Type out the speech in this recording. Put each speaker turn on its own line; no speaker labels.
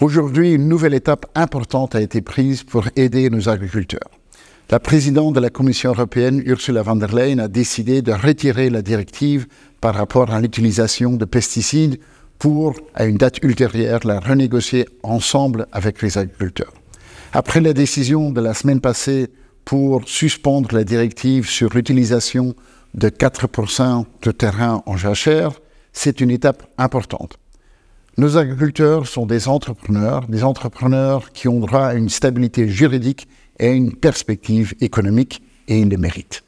Aujourd'hui, une nouvelle étape importante a été prise pour aider nos agriculteurs. La présidente de la Commission européenne, Ursula von der Leyen, a décidé de retirer la directive par rapport à l'utilisation de pesticides pour, à une date ultérieure, la renégocier ensemble avec les agriculteurs. Après la décision de la semaine passée pour suspendre la directive sur l'utilisation de 4% de terrain en jachère, c'est une étape importante. Nos agriculteurs sont des entrepreneurs, des entrepreneurs qui ont droit à une stabilité juridique et à une perspective économique et ils le méritent.